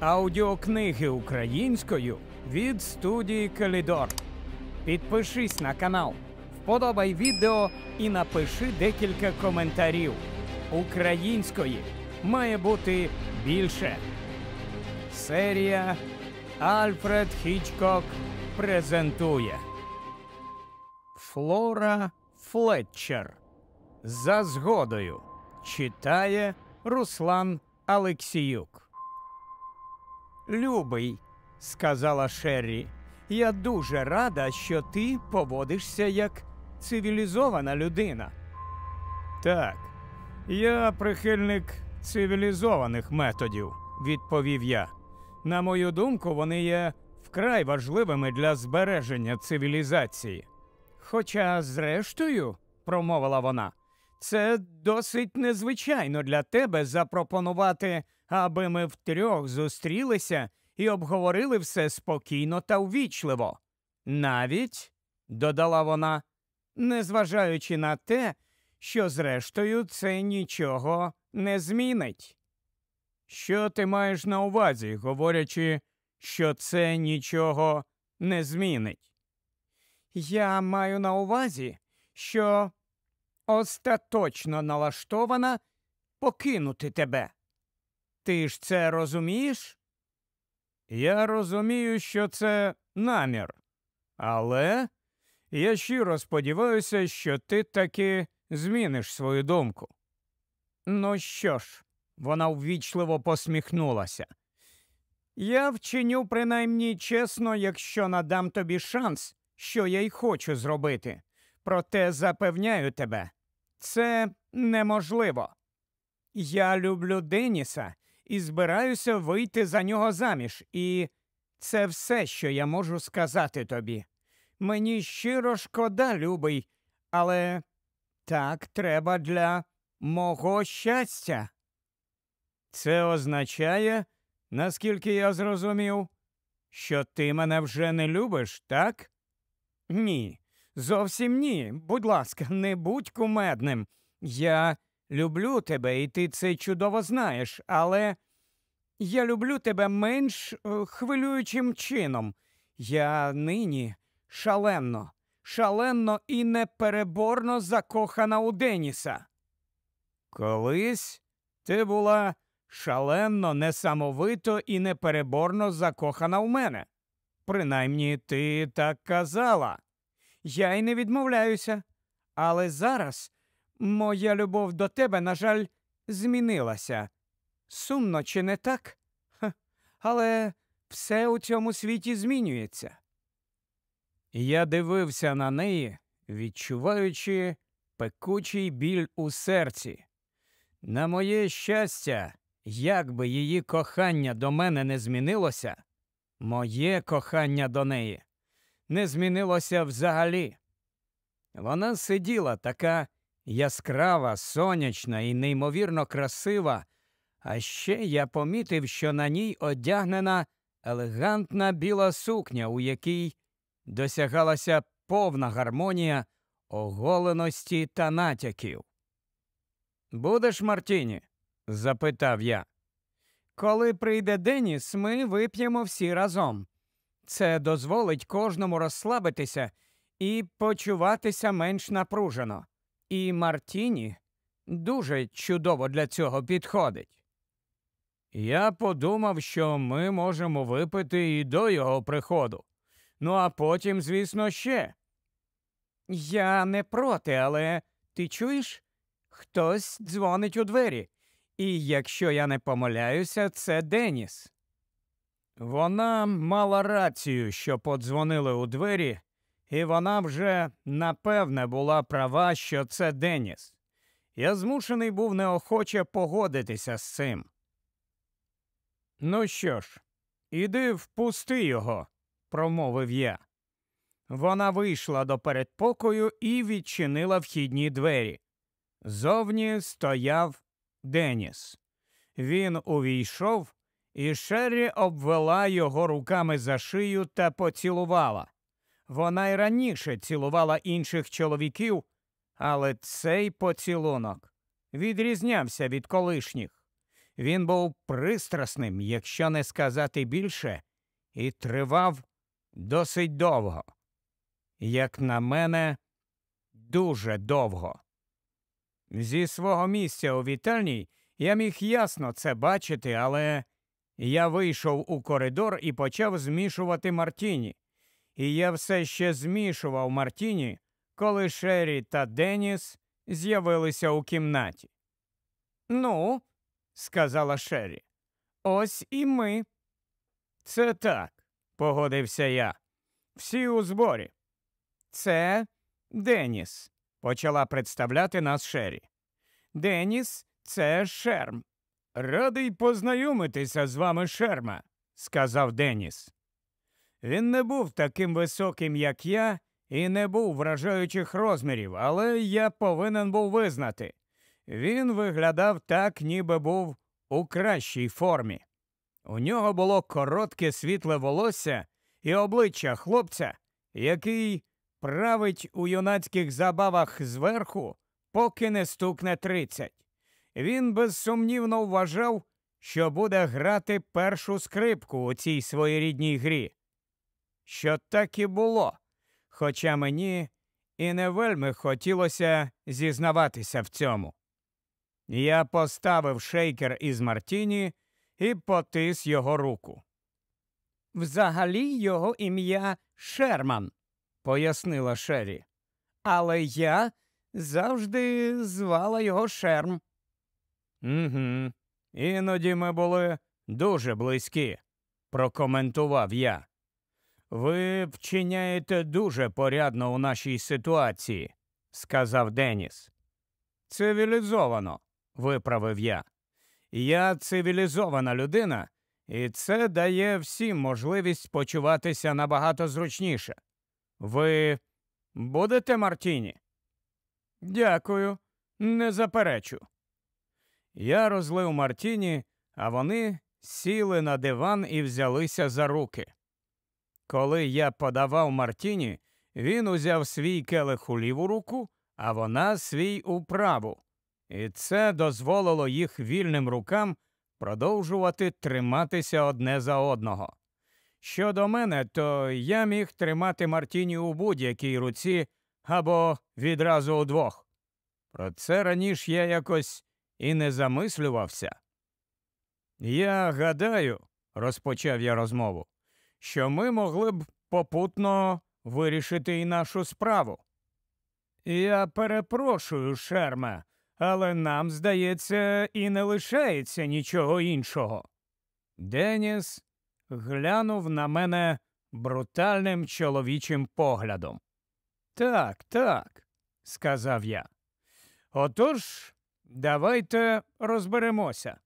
Аудіокниги українською від студії Калідор. Підпишись на канал, вподобай відео і напиши декілька коментарів. Української має бути більше. Серія Альфред Хічкок презентує Флора Флетчер. За згодою читає Руслан Алексіюк. Любий, сказала Шеррі, я дуже рада, що ти поводишся як цивілізована людина. Так, я прихильник цивілізованих методів, відповів я. На мою думку, вони є вкрай важливими для збереження цивілізації. Хоча, зрештою, промовила вона, це досить незвичайно для тебе запропонувати, аби ми втрьох зустрілися і обговорили все спокійно та увічливо. Навіть, додала вона, незважаючи на те, що зрештою це нічого не змінить. Що ти маєш на увазі, говорячи, що це нічого не змінить? Я маю на увазі, що остаточно налаштована покинути тебе. Ти ж це розумієш? Я розумію, що це намір, але я щиро сподіваюся, що ти таки зміниш свою думку. Ну що ж, вона ввічливо посміхнулася. Я вчиню принаймні чесно, якщо надам тобі шанс що я й хочу зробити, проте запевняю тебе, це неможливо. Я люблю Деніса і збираюся вийти за нього заміж, і це все, що я можу сказати тобі. Мені щиро шкода, любий, але так треба для мого щастя. Це означає, наскільки я зрозумів, що ти мене вже не любиш, так? Ні. Зовсім ні. Будь ласка, не будь кумедним. Я люблю тебе, і ти це чудово знаєш, але я люблю тебе менш е, хвилюючим чином. Я нині шалено, шалено і непереборно закохана у Деніса. Колись ти була шаленно, несамовито і непереборно закохана у мене. Принаймні, ти так казала. Я й не відмовляюся. Але зараз моя любов до тебе, на жаль, змінилася. Сумно, чи не так? Ха. Але все у цьому світі змінюється. Я дивився на неї, відчуваючи пекучий біль у серці. На моє щастя, як би її кохання до мене не змінилося, Моє кохання до неї не змінилося взагалі. Вона сиділа така яскрава, сонячна і неймовірно красива, а ще я помітив, що на ній одягнена елегантна біла сукня, у якій досягалася повна гармонія оголеності та натяків. Будеш Мартіні? запитав я. Коли прийде Деніс, ми вип'ємо всі разом. Це дозволить кожному розслабитися і почуватися менш напружено. І Мартіні дуже чудово для цього підходить. Я подумав, що ми можемо випити і до його приходу. Ну а потім, звісно, ще. Я не проти, але ти чуєш? Хтось дзвонить у двері. І якщо я не помиляюся, це Деніс. Вона мала рацію, що подзвонили у двері, і вона вже напевне була права, що це Деніс. Я змушений був неохоче погодитися з цим. Ну що ж, іди впусти його, промовив я. Вона вийшла до передпокою і відчинила вхідні двері. Зовні стояв Деніс. Він увійшов, і Шеррі обвела його руками за шию та поцілувала. Вона й раніше цілувала інших чоловіків, але цей поцілунок відрізнявся від колишніх. Він був пристрасним, якщо не сказати більше, і тривав досить довго. Як на мене, дуже довго. Зі свого місця у вітальні я міг ясно це бачити, але я вийшов у коридор і почав змішувати Мартіні. І я все ще змішував Мартіні, коли Шері та Деніс з'явилися у кімнаті. Ну, сказала Шері, ось і ми. Це так, погодився я. Всі у зборі. Це Деніс почала представляти нас Шері. Деніс, це шерм. Радий познайомитися з вами шерма, сказав Деніс. Він не був таким високим, як я, і не був вражаючих розмірів, але я повинен був визнати. Він виглядав так, ніби був у кращій формі. У нього було коротке світле волосся і обличчя хлопця, який править у юнацьких забавах зверху, поки не стукне тридцять. Він безсумнівно вважав, що буде грати першу скрипку у цій своєрідній грі. Що так і було, хоча мені і не вельми хотілося зізнаватися в цьому. Я поставив шейкер із Мартіні і потис його руку. Взагалі його ім'я Шерман, пояснила Шері. Але я завжди звала його шерм. Угу. Іноді ми були дуже близькі, прокоментував я. Ви вчиняєте дуже порядно у нашій ситуації, сказав Деніс. Цивілізовано, виправив я. Я цивілізована людина, і це дає всім можливість почуватися набагато зручніше. Ви будете Мартіні? Дякую, не заперечу. Я розлив Мартіні, а вони сіли на диван і взялися за руки. Коли я подавав Мартіні, він узяв свій келих у ліву руку, а вона свій у праву. І це дозволило їх вільним рукам продовжувати триматися одне за одного. Щодо мене, то я міг тримати Мартіні у будь-якій руці або відразу удвох. Про це раніше я якось і не замислювався. Я гадаю, розпочав я розмову, що ми могли б попутно вирішити і нашу справу. Я перепрошую, Шерме, але нам, здається, і не лишається нічого іншого. Деніс глянув на мене брутальним чоловічим поглядом. Так, так, сказав я. Отож, давайте розберемося.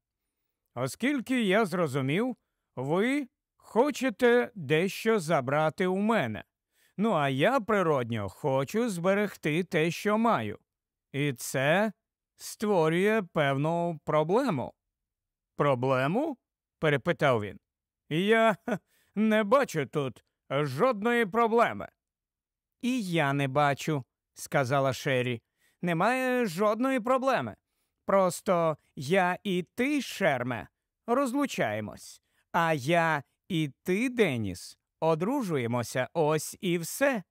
Оскільки я зрозумів, ви хочете дещо забрати у мене. Ну, а я природньо хочу зберегти те, що маю. І це створює певну проблему. Проблему? перепитав він. Я не бачу тут жодної проблеми. І я не бачу, сказала Шері. Немає жодної проблеми. Просто я і ти, Шерме, розлучаємось, а я і ти, Деніс, одружуємося ось і все.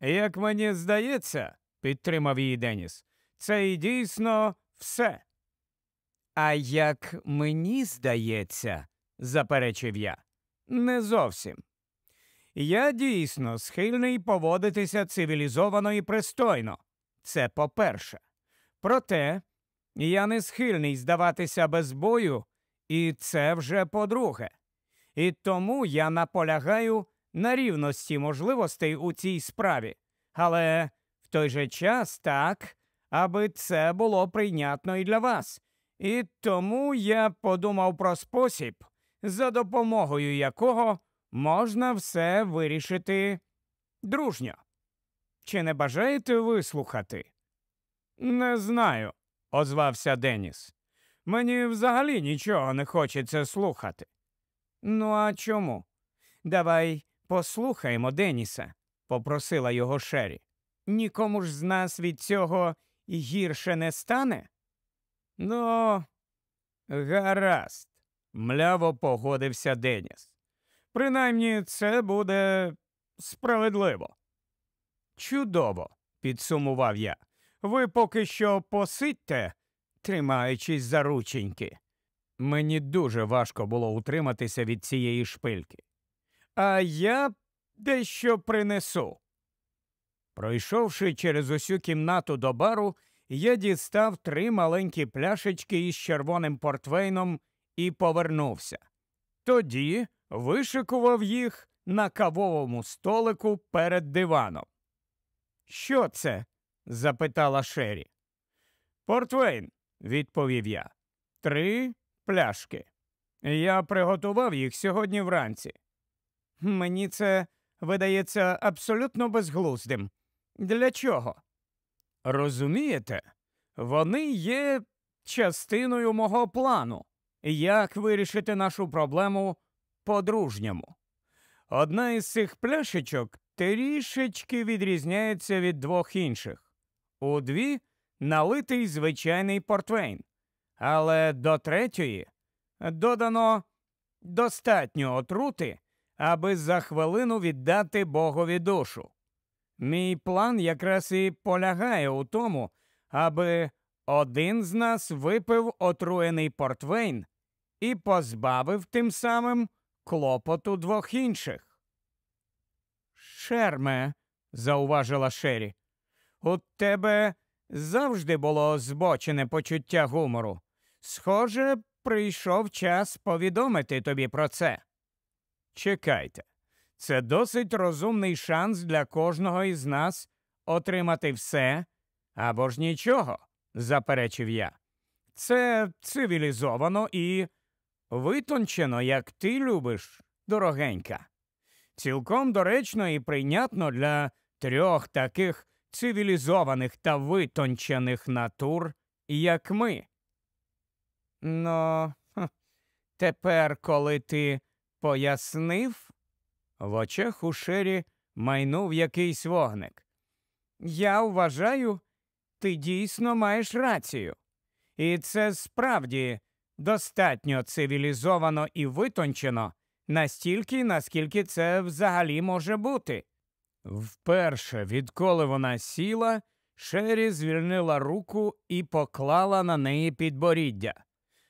Як мені здається, підтримав її Деніс, це і дійсно все. А як мені здається, заперечив я. Не зовсім. Я дійсно схильний поводитися цивілізовано і пристойно. Це по-перше. Проте я не схильний здаватися без бою, і це вже по-друге. І тому я наполягаю на рівності можливостей у цій справі, але в той же час так, аби це було прийнятно і для вас. І тому я подумав про спосіб за допомогою якого можна все вирішити дружньо. Чи не бажаєте вислухати? Не знаю, озвався Деніс. Мені взагалі нічого не хочеться слухати. Ну, а чому? Давай послухаємо Деніса, попросила його Шері. Нікому ж з нас від цього гірше не стане? Ну, гаразд, мляво погодився Деніс. Принаймні, це буде справедливо. Чудово, підсумував я. Ви поки що посидьте, тримаючись за рученьки. Мені дуже важко було утриматися від цієї шпильки. А я дещо принесу. Пройшовши через усю кімнату до бару, я дістав три маленькі пляшечки із червоним портвейном і повернувся. Тоді вишикував їх на кавовому столику перед диваном. Що це? запитала Шері. Портвейн, відповів я. Три пляшки. Я приготував їх сьогодні вранці. Мені це видається абсолютно безглуздим. Для чого? Розумієте, вони є частиною мого плану як вирішити нашу проблему по-дружньому. Одна із цих пляшечок трішечки відрізняється від двох інших. У дві налитий звичайний портвейн, але до третьої додано достатньо отрути, аби за хвилину віддати Богові душу. Мій план якраз і полягає у тому, аби один з нас випив отруєний портвейн і позбавив тим самим клопоту двох інших. Шерме, зауважила Шері, у тебе завжди було збочене почуття гумору. Схоже, прийшов час повідомити тобі про це. Чекайте, це досить розумний шанс для кожного із нас отримати все або ж нічого заперечив я. Це цивілізовано і витончено, як ти любиш, дорогенька. Цілком доречно і прийнятно для трьох таких цивілізованих та витончених натур, як ми. Ну, тепер, коли ти пояснив, в очах у шері майнув якийсь вогник. Я вважаю, ти дійсно маєш рацію. І це справді достатньо цивілізовано і витончено настільки, наскільки це взагалі може бути. Вперше, відколи вона сіла, Шері звільнила руку і поклала на неї підборіддя.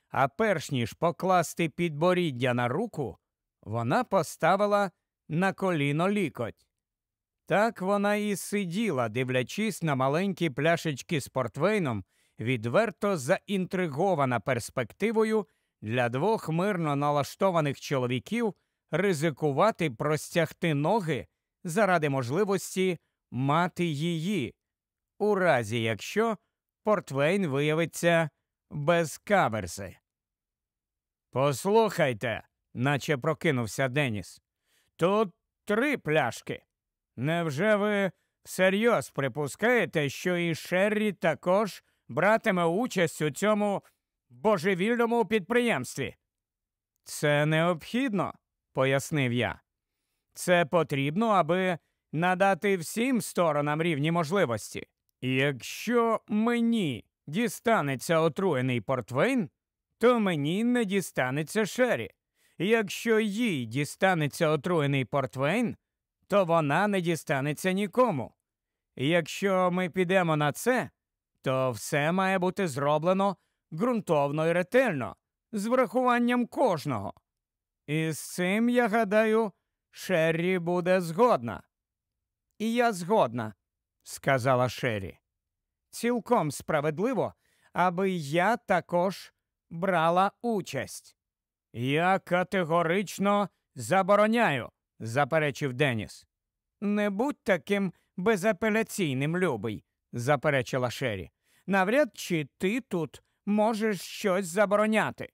А перш ніж покласти підборіддя на руку, вона поставила на коліно лікоть. Так вона і сиділа, дивлячись на маленькі пляшечки з портвейном, відверто заінтригована перспективою для двох мирно налаштованих чоловіків ризикувати простягти ноги заради можливості мати її, у разі якщо портвейн виявиться без каверси. Послухайте, наче прокинувся Деніс. Тут три пляшки. Невже ви всерйоз припускаєте, що і Шеррі також братиме участь у цьому божевільному підприємстві? Це необхідно, пояснив я. Це потрібно, аби надати всім сторонам рівні можливості. якщо мені дістанеться отруєний портвейн, то мені не дістанеться Шеррі. Якщо їй дістанеться отруєний портвейн, то вона не дістанеться нікому. Якщо ми підемо на це, то все має бути зроблено ґрунтовно і ретельно, з врахуванням кожного. І з цим, я гадаю, Шеррі буде згодна. І я згодна, сказала Шеррі. Цілком справедливо, аби я також брала участь. Я категорично забороняю, заперечив Деніс. Не будь таким безапеляційним, любий, заперечила Шері. Навряд чи ти тут можеш щось забороняти.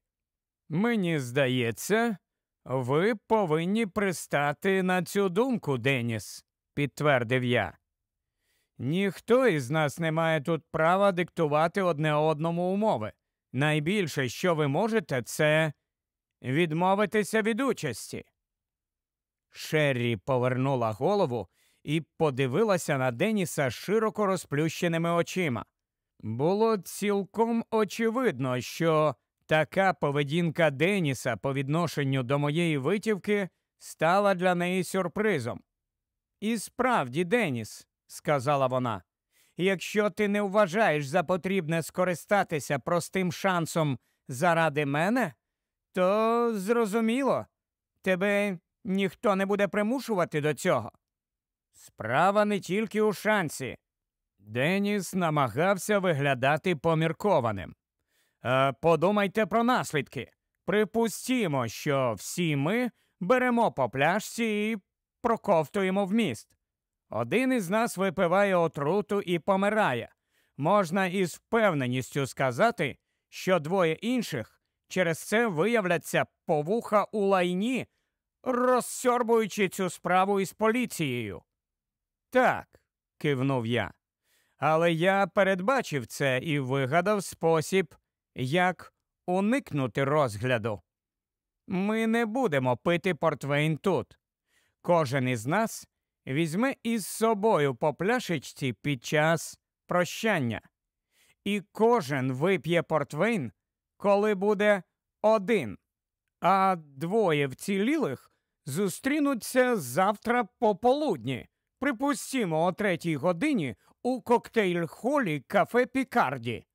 Мені здається, ви повинні пристати на цю думку, Деніс, підтвердив я. Ніхто із нас не має тут права диктувати одне одному умови. Найбільше, що ви можете, це відмовитися від участі. Шеррі повернула голову і подивилася на Деніса широко розплющеними очима. Було цілком очевидно, що така поведінка Деніса по відношенню до моєї витівки стала для неї сюрпризом. І справді, Деніс, сказала вона, якщо ти не вважаєш за потрібне скористатися простим шансом заради мене, то зрозуміло, тебе Ніхто не буде примушувати до цього. Справа не тільки у шансі. Деніс намагався виглядати поміркованим. Е, подумайте про наслідки. Припустімо, що всі ми беремо по пляшці і проковтуємо в міст. Один із нас випиває отруту і помирає. Можна із впевненістю сказати, що двоє інших через це виявляться по вуха у лайні розсьорбуючи цю справу із поліцією. Так, кивнув я. Але я передбачив це і вигадав спосіб, як уникнути розгляду. Ми не будемо пити портвейн тут. Кожен із нас візьме із собою по пляшечці під час прощання, і кожен вип'є портвейн, коли буде один, а двоє вцілілих зустрінуться завтра пополудні. Припустімо о третій годині у коктейль холі кафе Пікарді.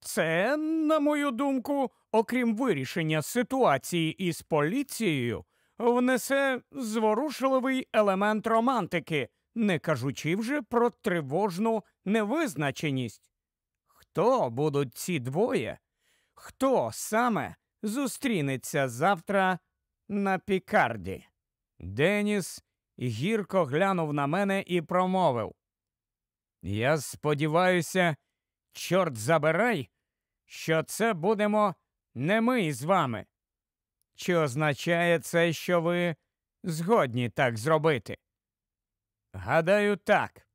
Це, на мою думку, окрім вирішення ситуації із поліцією, внесе зворушливий елемент романтики, не кажучи вже про тривожну невизначеність. Хто будуть ці двоє? Хто саме зустрінеться завтра на Пікарді? Деніс гірко глянув на мене і промовив. Я сподіваюся, чорт забирай, що це будемо не ми з вами. Чи означає це, що ви згодні так зробити? Гадаю, так.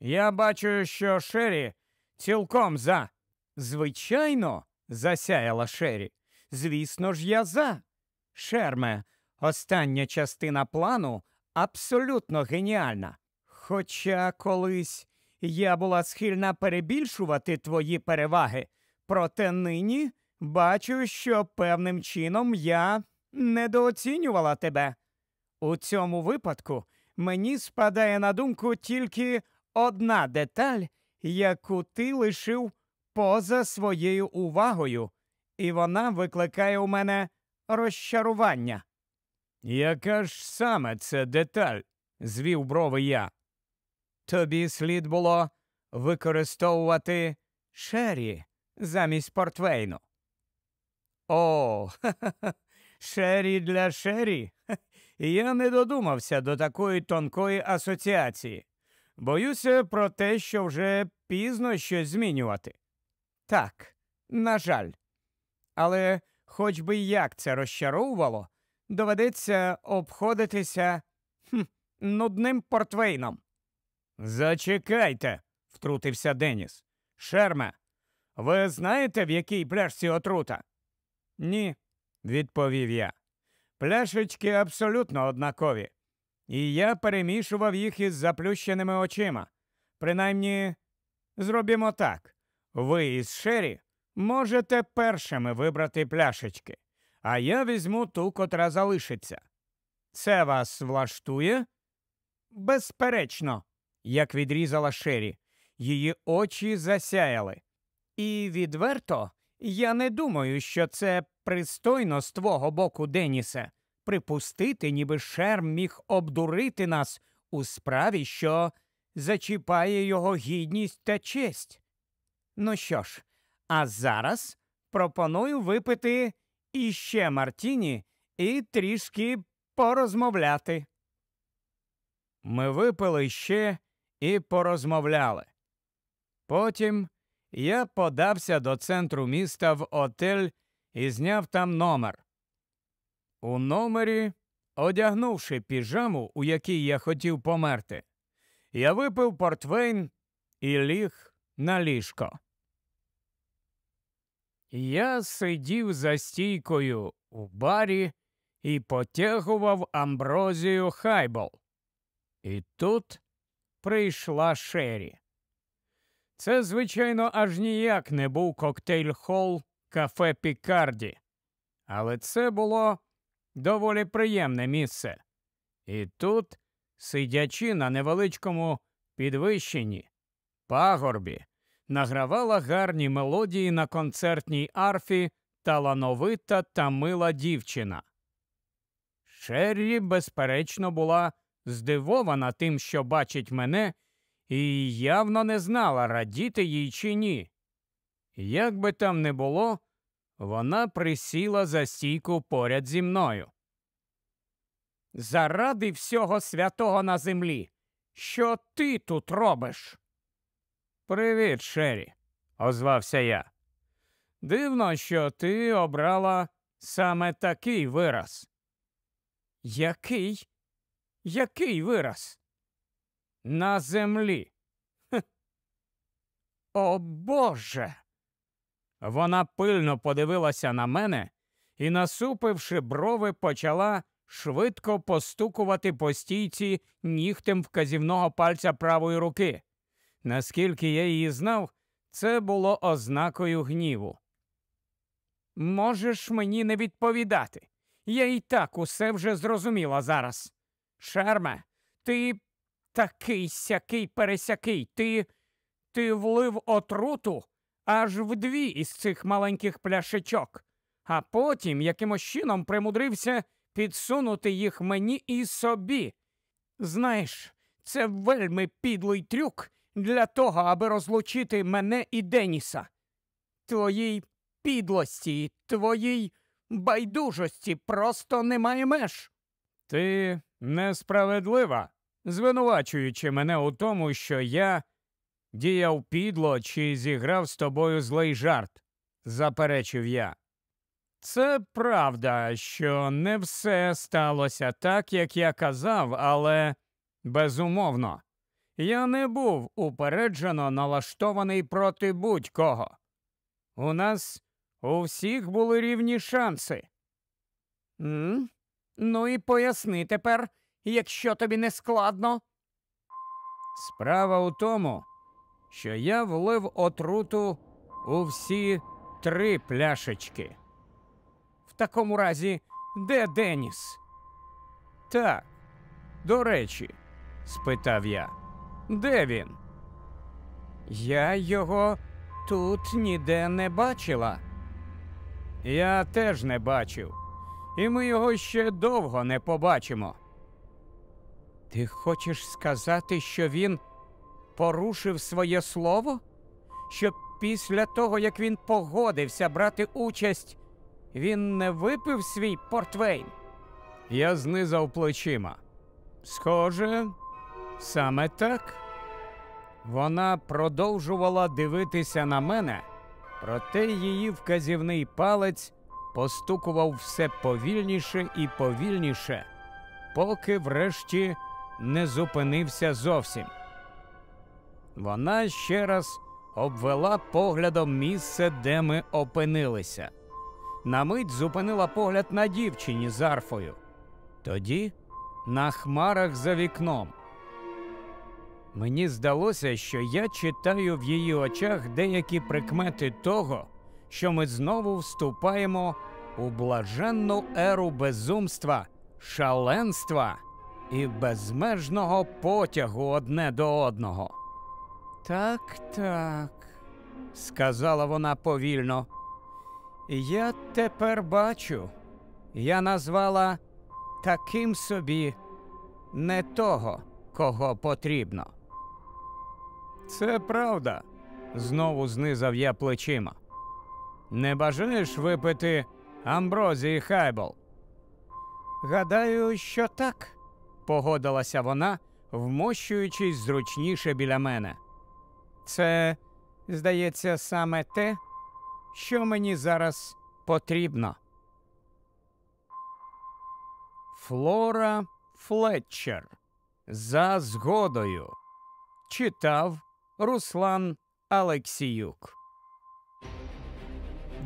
Я бачу, що Шері цілком за. Звичайно, засяяла Шері. Звісно ж, я за. Шерме, Остання частина плану абсолютно геніальна. Хоча колись я була схильна перебільшувати твої переваги, проте нині бачу, що певним чином я недооцінювала тебе. У цьому випадку мені спадає на думку тільки одна деталь, яку ти лишив поза своєю увагою, і вона викликає у мене розчарування. Яка ж саме це деталь? звів брови я. Тобі слід було використовувати шері замість портвейну. О, ха ха, ха шері для шері. я не додумався до такої тонкої асоціації. Боюся про те, що вже пізно щось змінювати. Так, на жаль. Але хоч би як це розчаровувало, доведеться обходитися хм, нудним портвейном. Зачекайте, втрутився Деніс. Шерме, ви знаєте, в якій пляшці отрута? Ні, відповів я. Пляшечки абсолютно однакові, і я перемішував їх із заплющеними очима. Принаймні, зробімо так. Ви із Шері можете першими вибрати пляшечки а я візьму ту, котра залишиться. Це вас влаштує? Безперечно, як відрізала Шері, її очі засяяли. І відверто, я не думаю, що це пристойно з твого боку, Денісе, припустити, ніби шерм міг обдурити нас у справі, що зачіпає його гідність та честь. Ну що ж, а зараз пропоную випити іще Мартіні і трішки порозмовляти. Ми випили ще і порозмовляли. Потім я подався до центру міста в отель і зняв там номер. У номері, одягнувши піжаму, у якій я хотів померти, я випив портвейн і ліг на ліжко. Я сидів за стійкою у барі і потягував амброзію хайбол. І тут прийшла Шері. Це, звичайно, аж ніяк не був коктейль хол кафе Пікарді, але це було доволі приємне місце. І тут, сидячи на невеличкому підвищенні, пагорбі, награвала гарні мелодії на концертній арфі талановита та мила дівчина. Шеррі, безперечно, була здивована тим, що бачить мене, і явно не знала, радіти їй чи ні. Як би там не було, вона присіла за стійку поряд зі мною. Заради всього святого на землі. Що ти тут робиш? Привіт, Шері, озвався я. Дивно, що ти обрала саме такий вираз. Який? Який вираз? На землі. О Боже. Вона пильно подивилася на мене і, насупивши брови, почала швидко постукувати по стійці нігтем вказівного пальця правої руки. Наскільки я її знав, це було ознакою гніву. Можеш мені не відповідати. Я і так усе вже зрозуміла зараз. Шерме, ти такий сякий пересякий, ти ти влив отруту аж в дві із цих маленьких пляшечок, а потім якимось чином примудрився підсунути їх мені і собі. Знаєш, це вельми підлий трюк, для того, аби розлучити мене і Деніса, твоїй підлості, твоїй байдужості просто немає меж. Ти несправедлива, звинувачуючи мене у тому, що я діяв підло чи зіграв з тобою злий жарт, заперечив я. Це правда, що не все сталося так, як я казав, але безумовно я не був упереджено налаштований проти будь-кого. У нас у всіх були рівні шанси. М? Ну і поясни тепер, якщо тобі не складно. Справа у тому, що я влив отруту у всі три пляшечки. В такому разі, де Деніс? Так, до речі, спитав я. Де він? Я його тут ніде не бачила. Я теж не бачив, і ми його ще довго не побачимо. Ти хочеш сказати, що він порушив своє слово? Що після того, як він погодився брати участь, він не випив свій портвейн? Я знизав плечима. Схоже, саме так. Вона продовжувала дивитися на мене, проте її вказівний палець постукував все повільніше і повільніше, поки врешті не зупинився зовсім. Вона ще раз обвела поглядом місце, де ми опинилися. На мить зупинила погляд на дівчині з арфою. Тоді на хмарах за вікном. Мені здалося, що я читаю в її очах деякі прикмети того, що ми знову вступаємо у блаженну еру безумства, шаленства і безмежного потягу одне до одного. Так, так, сказала вона повільно. Я тепер бачу. Я назвала таким собі не того, кого потрібно. Це правда, знову знизав я плечима. Не бажаєш випити амброзії хайбол? Гадаю, що так, погодилася вона, вмощуючись зручніше біля мене. Це, здається, саме те, що мені зараз потрібно. Флора Флетчер. За згодою читав Руслан Алексіюк.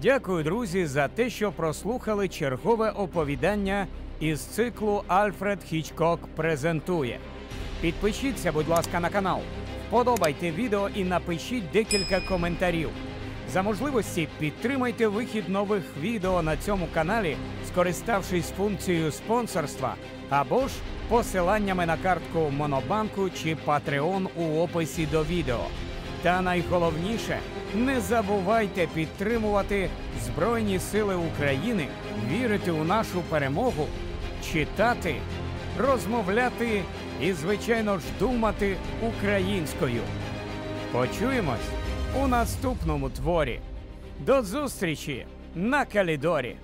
Дякую, друзі, за те, що прослухали чергове оповідання із циклу Альфред Хічкок презентує. Підпишіться, будь ласка, на канал. вподобайте відео і напишіть декілька коментарів. За можливості підтримайте вихід нових відео на цьому каналі, скориставшись функцією спонсорства або ж посиланнями на картку Монобанку чи Патреон у описі до відео. Та найголовніше, не забувайте підтримувати Збройні Сили України, вірити у нашу перемогу, читати, розмовляти і, звичайно ж, думати українською. Почуємось! у наступному творі. До зустрічі на калідорі.